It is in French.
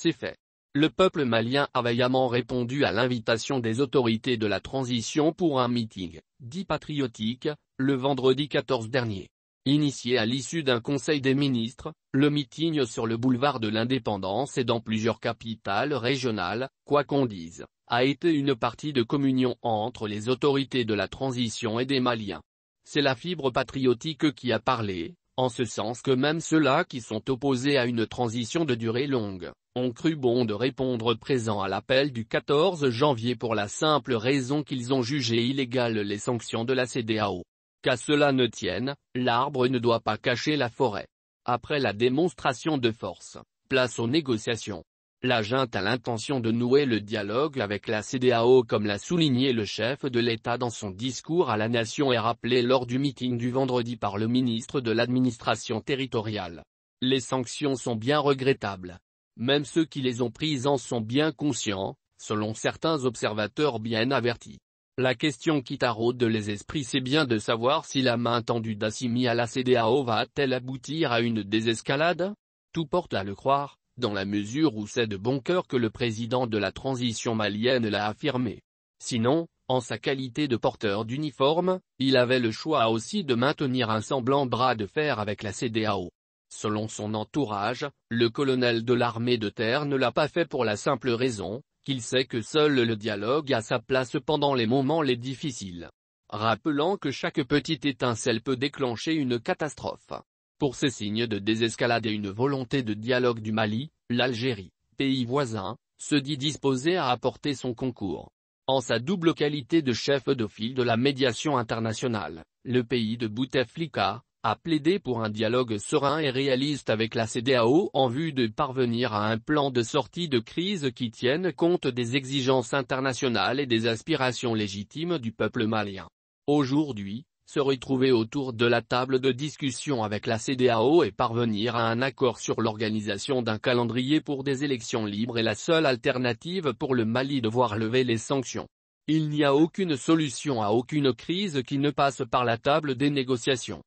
C'est fait. Le peuple malien a vaillamment répondu à l'invitation des autorités de la transition pour un meeting, dit patriotique, le vendredi 14 dernier. Initié à l'issue d'un conseil des ministres, le meeting sur le boulevard de l'indépendance et dans plusieurs capitales régionales, quoi qu'on dise, a été une partie de communion entre les autorités de la transition et des Maliens. C'est la fibre patriotique qui a parlé, en ce sens que même ceux-là qui sont opposés à une transition de durée longue, ont cru bon de répondre présent à l'appel du 14 janvier pour la simple raison qu'ils ont jugé illégales les sanctions de la CDAO. Qu'à cela ne tienne, l'arbre ne doit pas cacher la forêt. Après la démonstration de force, place aux négociations. La junte a l'intention de nouer le dialogue avec la CDAO comme l'a souligné le chef de l'État dans son discours à la Nation et rappelé lors du meeting du vendredi par le ministre de l'administration territoriale. Les sanctions sont bien regrettables. Même ceux qui les ont prises en sont bien conscients, selon certains observateurs bien avertis. La question qui taraude les esprits c'est bien de savoir si la main tendue d'Assimi à la CDAO va-t-elle aboutir à une désescalade Tout porte à le croire, dans la mesure où c'est de bon cœur que le président de la transition malienne l'a affirmé. Sinon, en sa qualité de porteur d'uniforme, il avait le choix aussi de maintenir un semblant bras de fer avec la CDAO. Selon son entourage, le colonel de l'armée de terre ne l'a pas fait pour la simple raison, qu'il sait que seul le dialogue a sa place pendant les moments les difficiles. Rappelant que chaque petite étincelle peut déclencher une catastrophe. Pour ces signes de désescalade et une volonté de dialogue du Mali, l'Algérie, pays voisin, se dit disposée à apporter son concours. En sa double qualité de chef de file de la médiation internationale, le pays de Bouteflika, a plaidé pour un dialogue serein et réaliste avec la CDAO en vue de parvenir à un plan de sortie de crise qui tienne compte des exigences internationales et des aspirations légitimes du peuple malien. Aujourd'hui, se retrouver autour de la table de discussion avec la CDAO et parvenir à un accord sur l'organisation d'un calendrier pour des élections libres est la seule alternative pour le Mali de voir lever les sanctions. Il n'y a aucune solution à aucune crise qui ne passe par la table des négociations.